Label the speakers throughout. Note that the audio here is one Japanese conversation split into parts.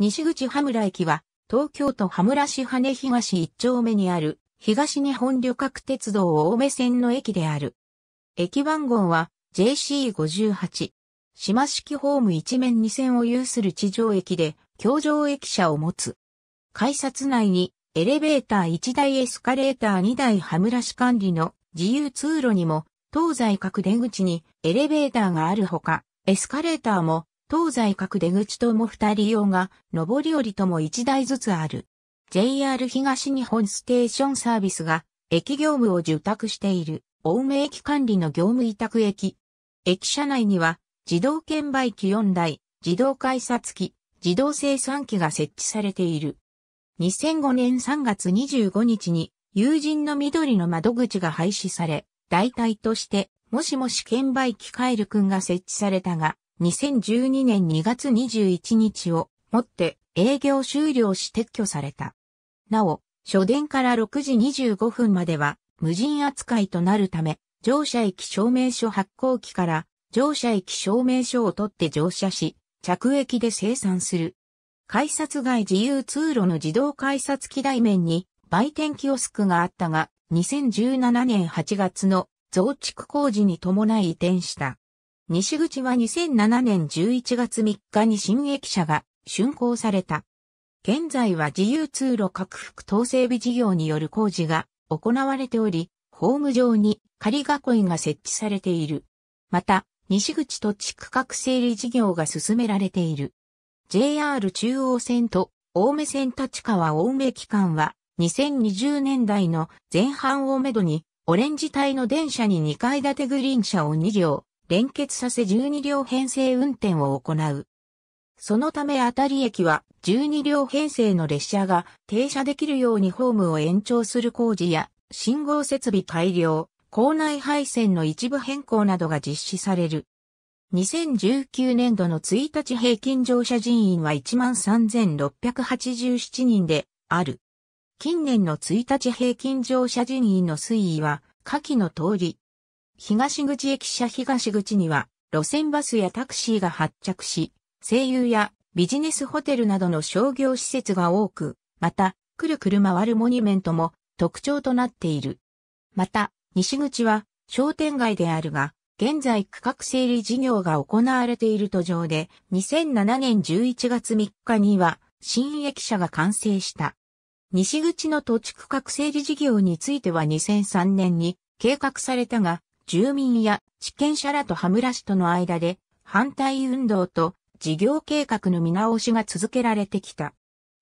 Speaker 1: 西口羽村駅は、東京都羽村市羽東一丁目にある、東日本旅客鉄道青梅線の駅である。駅番号は JC58。島式ホーム一面二線を有する地上駅で、橋上駅舎を持つ。改札内に、エレベーター1台エスカレーター2台羽村市管理の自由通路にも、東西各出口にエレベーターがあるほか、エスカレーターも東西各出口とも二人用が、上り降りとも一台ずつある。JR 東日本ステーションサービスが、駅業務を受託している、青梅駅管理の業務委託駅。駅舎内には、自動券売機4台、自動改札機、自動生産機が設置されている。2005年3月25日に、友人の緑の窓口が廃止され、代替として、もしもし券売機カエルくんが設置されたが、2012年2月21日をもって営業終了し撤去された。なお、初電から6時25分までは無人扱いとなるため、乗車駅証明書発行機から乗車駅証明書を取って乗車し、着駅で生産する。改札外自由通路の自動改札機台面に売店キオスクがあったが、2017年8月の増築工事に伴い移転した。西口は2007年11月3日に新駅舎が竣工された。現在は自由通路拡幅等整備事業による工事が行われており、ホーム上に仮囲いが設置されている。また、西口土地区画整理事業が進められている。JR 中央線と青梅線立川青梅機関は2020年代の前半をめどにオレンジ帯の電車に2階建てグリーン車を2両、連結させ12両編成運転を行う。そのため当たり駅は12両編成の列車が停車できるようにホームを延長する工事や信号設備改良、校内配線の一部変更などが実施される。2019年度の1日平均乗車人員は13,687人である。近年の1日平均乗車人員の推移は下記の通り、東口駅舎東口には、路線バスやタクシーが発着し、声優やビジネスホテルなどの商業施設が多く、また、くるくる回るモニュメントも特徴となっている。また、西口は商店街であるが、現在区画整理事業が行われている途上で、2007年11月3日には、新駅舎が完成した。西口の土地区画整理事業については2003年に計画されたが、住民や地権者らと羽村市との間で反対運動と事業計画の見直しが続けられてきた。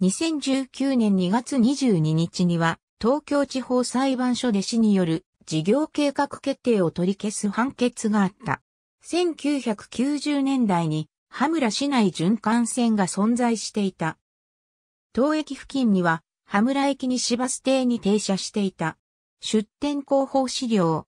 Speaker 1: 2019年2月22日には東京地方裁判所で市による事業計画決定を取り消す判決があった。1990年代に羽村市内循環線が存在していた。当駅付近には羽村駅西バス停に停車していた。出店広報資料、